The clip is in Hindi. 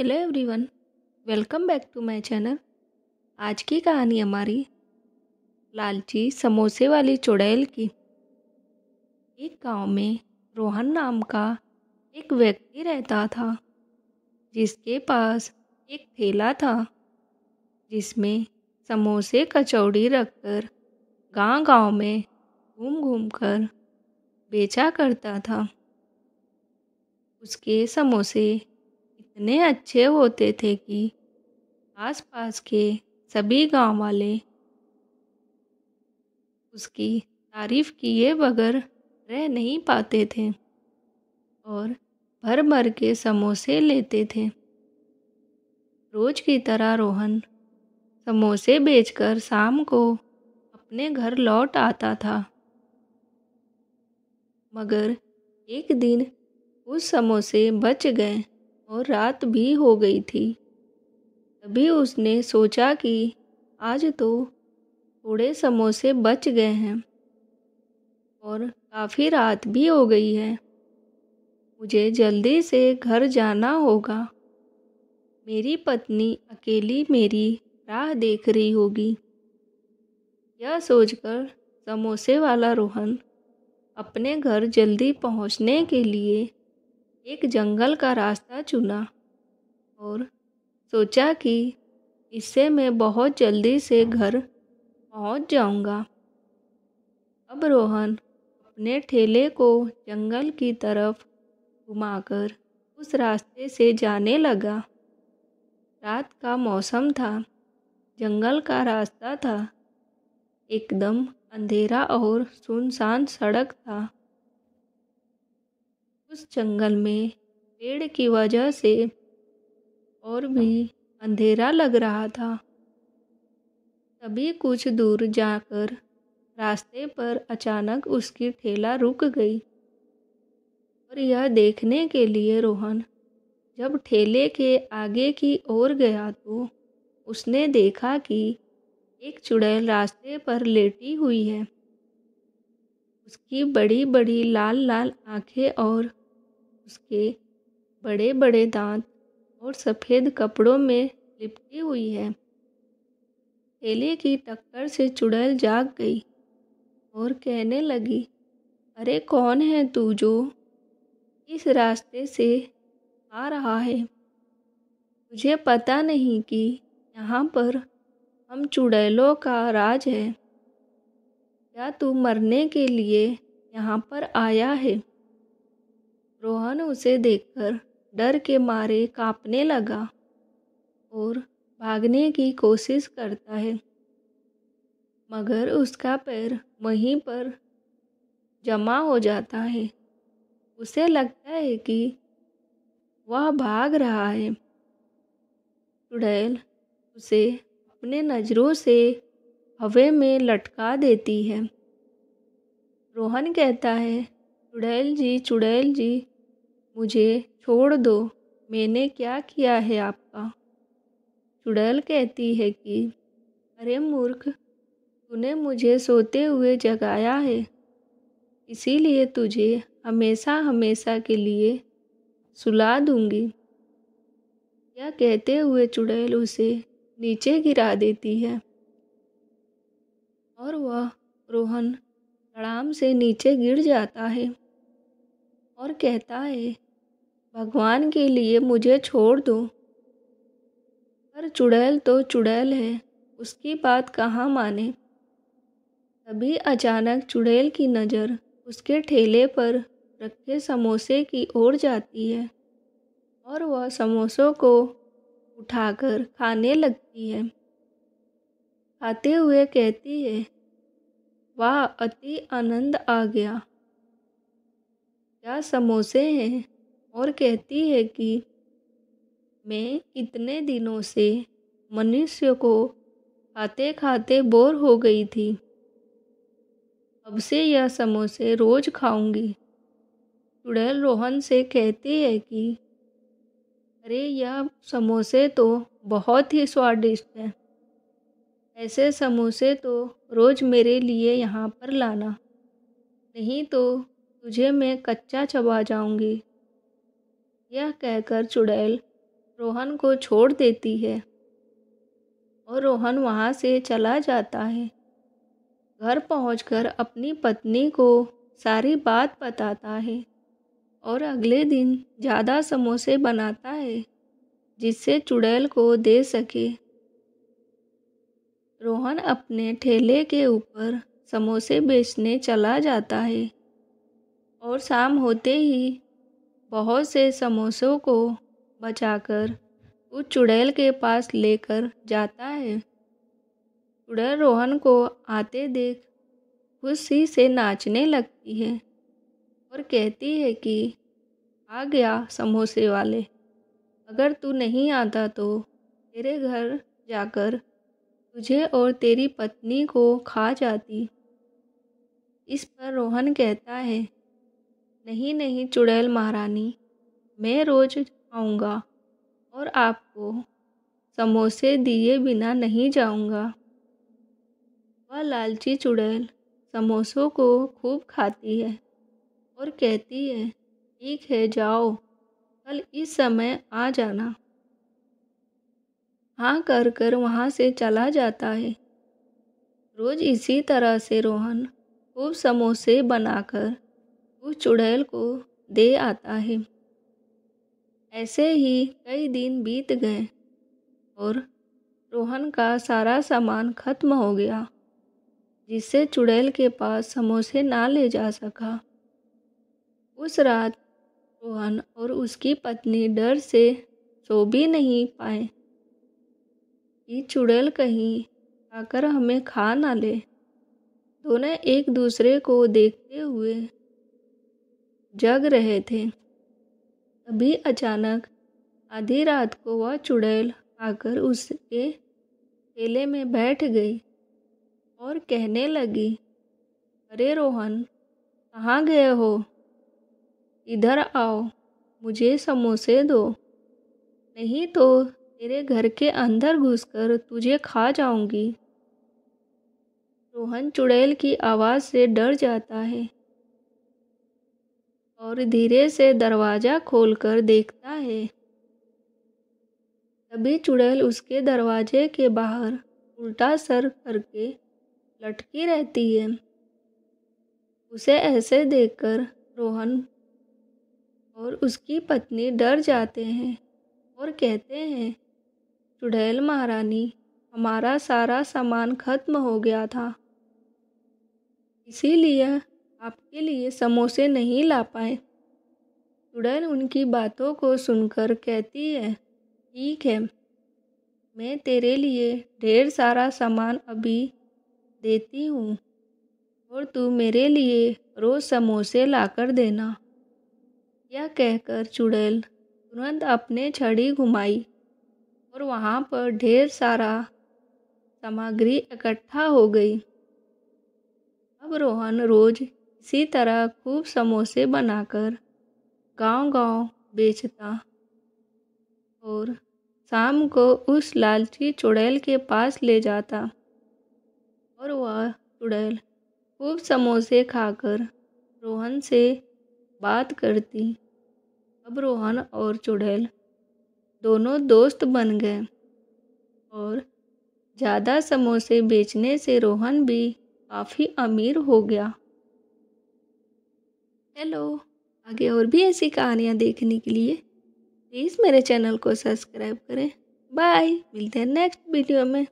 Hello everyone welcome back to my channel आज की कहानी हमारी लालची समोसे वाली चुड़ैल की एक गांव में रोहन नाम का एक व्यक्ति रहता था जिसके पास एक ठेला था जिसमें समोसे कचौड़ी रखकर गांव गांव में घूम घूम कर बेचा करता था उसके समोसे इतने अच्छे होते थे कि आसपास के सभी गांव वाले उसकी तारीफ़ किए बगैर रह नहीं पाते थे और भर भर के समोसे लेते थे रोज की तरह रोहन समोसे बेचकर शाम को अपने घर लौट आता था मगर एक दिन उस समोसे बच गए और रात भी हो गई थी तभी उसने सोचा कि आज तो थोड़े समोसे बच गए हैं और काफ़ी रात भी हो गई है मुझे जल्दी से घर जाना होगा मेरी पत्नी अकेली मेरी राह देख रही होगी यह सोचकर समोसे वाला रोहन अपने घर जल्दी पहुंचने के लिए एक जंगल का रास्ता चुना और सोचा कि इससे मैं बहुत जल्दी से घर पहुंच जाऊंगा। अब रोहन अपने ठेले को जंगल की तरफ घुमाकर उस रास्ते से जाने लगा रात का मौसम था जंगल का रास्ता था एकदम अंधेरा और सुनसान सड़क था उस जंगल में पेड़ की वजह से और भी अंधेरा लग रहा था तभी कुछ दूर जाकर रास्ते पर अचानक उसकी ठेला रुक गई और यह देखने के लिए रोहन जब ठेले के आगे की ओर गया तो उसने देखा कि एक चुड़ैल रास्ते पर लेटी हुई है उसकी बड़ी बड़ी लाल लाल आंखें और उसके बड़े बड़े दांत और सफ़ेद कपड़ों में लिपटी हुई है ठेले की टक्कर से चुड़ैल जाग गई और कहने लगी अरे कौन है तू जो इस रास्ते से आ रहा है मुझे पता नहीं कि यहाँ पर हम चुड़ैलों का राज है क्या तू मरने के लिए यहाँ पर आया है रोहन उसे देखकर डर के मारे कांपने लगा और भागने की कोशिश करता है मगर उसका पैर वहीं पर जमा हो जाता है उसे लगता है कि वह भाग रहा है चुड़ैल उसे अपने नज़रों से हवे में लटका देती है रोहन कहता है चुड़ैल जी चुड़ैल जी मुझे छोड़ दो मैंने क्या किया है आपका चुड़ैल कहती है कि अरे मूर्ख तूने मुझे सोते हुए जगाया है इसीलिए तुझे हमेशा हमेशा के लिए सुला दूंगी यह कहते हुए चुड़ैल उसे नीचे गिरा देती है और वह रोहन तड़ाम से नीचे गिर जाता है और कहता है भगवान के लिए मुझे छोड़ दो पर चुड़ैल तो चुड़ैल है उसकी बात कहाँ माने तभी अचानक चुड़ैल की नज़र उसके ठेले पर रखे समोसे की ओर जाती है और वह समोसों को उठाकर खाने लगती है खाते हुए कहती है वाह अति आनंद आ गया क्या समोसे हैं और कहती है कि मैं इतने दिनों से मनुष्य को खाते खाते बोर हो गई थी अब से यह समोसे रोज़ खाऊंगी चुड़ैल रोहन से कहती है कि अरे यह समोसे तो बहुत ही स्वादिष्ट है ऐसे समोसे तो रोज़ मेरे लिए यहाँ पर लाना नहीं तो तुझे मैं कच्चा चबा जाऊंगी यह कहकर चुड़ैल रोहन को छोड़ देती है और रोहन वहाँ से चला जाता है घर पहुँच अपनी पत्नी को सारी बात बताता है और अगले दिन ज़्यादा समोसे बनाता है जिससे चुड़ैल को दे सके रोहन अपने ठेले के ऊपर समोसे बेचने चला जाता है और शाम होते ही बहुत से समोसों को बचाकर उस चुड़ैल के पास लेकर जाता है चुड़ैल रोहन को आते देख खुशी से नाचने लगती है और कहती है कि आ गया समोसे वाले अगर तू नहीं आता तो तेरे घर जाकर तुझे और तेरी पत्नी को खा जाती इस पर रोहन कहता है नहीं नहीं चुड़ैल महारानी मैं रोज़ आऊँगा और आपको समोसे दिए बिना नहीं जाऊँगा वह लालची चुड़ैल समोसों को खूब खाती है और कहती है ठीक है जाओ कल इस समय आ जाना हाँ कर कर वहाँ से चला जाता है रोज़ इसी तरह से रोहन खूब समोसे बनाकर वो चुड़ैल को दे आता है ऐसे ही कई दिन बीत गए और रोहन का सारा सामान खत्म हो गया जिससे चुड़ैल के पास समोसे ना ले जा सका उस रात रोहन और उसकी पत्नी डर से सो भी नहीं पाए कि चुड़ैल कहीं आकर हमें खा ना ले दोनों एक दूसरे को देखते हुए जग रहे थे तभी अचानक आधी रात को वह चुड़ैल आकर उसके थैले में बैठ गई और कहने लगी अरे रोहन कहाँ गए हो इधर आओ मुझे समोसे दो नहीं तो तेरे घर के अंदर घुसकर तुझे खा जाऊंगी रोहन चुड़ैल की आवाज़ से डर जाता है और धीरे से दरवाज़ा खोलकर देखता है तभी चुड़ैल उसके दरवाजे के बाहर उल्टा सर करके लटकी रहती है उसे ऐसे देखकर रोहन और उसकी पत्नी डर जाते हैं और कहते हैं चुड़ैल महारानी हमारा सारा सामान खत्म हो गया था इसीलिए आपके लिए समोसे नहीं ला पाए चुड़ैल उनकी बातों को सुनकर कहती है ठीक है मैं तेरे लिए ढेर सारा सामान अभी देती हूँ और तू मेरे लिए रोज़ समोसे लाकर देना यह कहकर चुड़ैल तुरंत अपने छड़ी घुमाई और वहाँ पर ढेर सारा सामग्री इकट्ठा हो गई अब रोहन रोज़ इसी तरह खूब समोसे बनाकर गांव-गांव बेचता और शाम को उस लालची चुड़ैल के पास ले जाता और वह चुड़ैल खूब समोसे खाकर रोहन से बात करती अब रोहन और चुड़ैल दोनों दोस्त बन गए और ज़्यादा समोसे बेचने से रोहन भी काफ़ी अमीर हो गया हेलो आगे और भी ऐसी कहानियाँ देखने के लिए प्लीज़ मेरे चैनल को सब्सक्राइब करें बाय मिलते हैं नेक्स्ट वीडियो में